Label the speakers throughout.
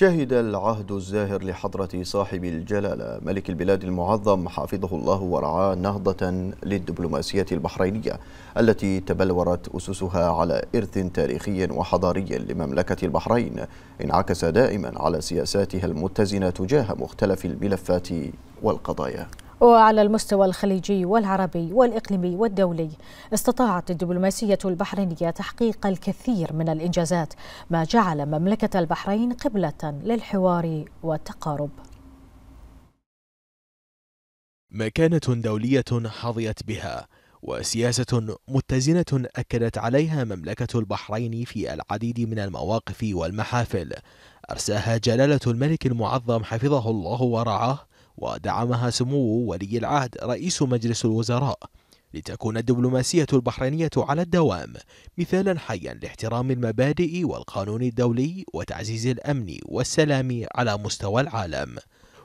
Speaker 1: شهد العهد الزاهر لحضرة صاحب الجلالة ملك البلاد
Speaker 2: المعظم حافظه الله ورعاه نهضة للدبلوماسية البحرينية التي تبلورت أسسها على إرث تاريخي وحضاري لمملكة البحرين انعكس دائما على سياساتها المتزنة تجاه مختلف الملفات والقضايا
Speaker 1: وعلى المستوى الخليجي والعربي والإقليمي والدولي استطاعت الدبلوماسية البحرينية تحقيق الكثير من الإنجازات ما جعل مملكة البحرين قبلة للحوار والتقارب
Speaker 3: مكانة دولية حظيت بها وسياسة متزنة أكدت عليها مملكة البحرين في العديد من المواقف والمحافل أرساها جلالة الملك المعظم حفظه الله ورعاه ودعمها سمو ولي العهد رئيس مجلس الوزراء لتكون الدبلوماسية البحرينية على الدوام مثالا حيا لاحترام المبادئ والقانون الدولي وتعزيز الأمن والسلام على مستوى العالم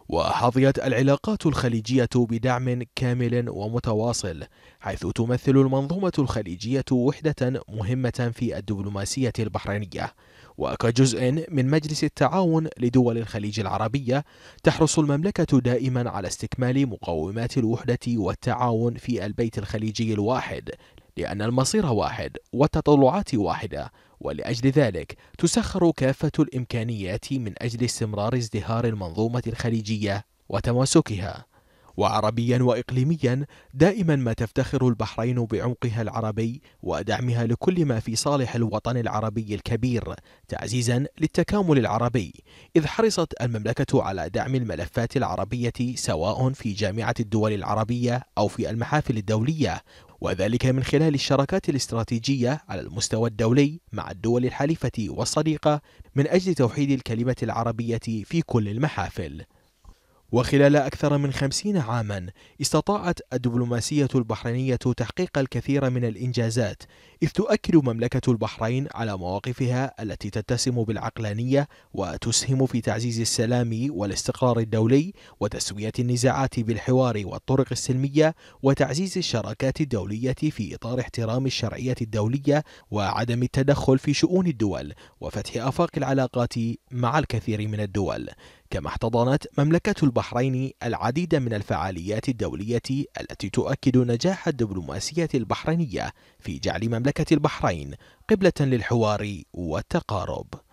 Speaker 3: وحظيت العلاقات الخليجية بدعم كامل ومتواصل حيث تمثل المنظومة الخليجية وحدة مهمة في الدبلوماسية البحرينية وكجزء من مجلس التعاون لدول الخليج العربية تحرص المملكة دائما على استكمال مقومات الوحدة والتعاون في البيت الخليجي الواحد لأن المصير واحد والتطلعات واحدة ولأجل ذلك تسخر كافة الإمكانيات من أجل استمرار ازدهار المنظومة الخليجية وتماسكها وعربيا واقليميا دائما ما تفتخر البحرين بعمقها العربي ودعمها لكل ما في صالح الوطن العربي الكبير تعزيزا للتكامل العربي اذ حرصت المملكه على دعم الملفات العربيه سواء في جامعه الدول العربيه او في المحافل الدوليه وذلك من خلال الشراكات الاستراتيجية على المستوى الدولي مع الدول الحليفة والصديقة من أجل توحيد الكلمة العربية في كل المحافل وخلال أكثر من خمسين عاما استطاعت الدبلوماسية البحرينية تحقيق الكثير من الإنجازات إذ تؤكد مملكة البحرين على مواقفها التي تتسم بالعقلانية وتسهم في تعزيز السلام والاستقرار الدولي وتسوية النزاعات بالحوار والطرق السلمية وتعزيز الشراكات الدولية في إطار احترام الشرعية الدولية وعدم التدخل في شؤون الدول وفتح آفاق العلاقات مع الكثير من الدول كما احتضنت مملكة البحرين العديد من الفعاليات الدولية التي تؤكد نجاح الدبلوماسية البحرينية في جعل
Speaker 1: مملكة البحرين قبلة للحوار والتقارب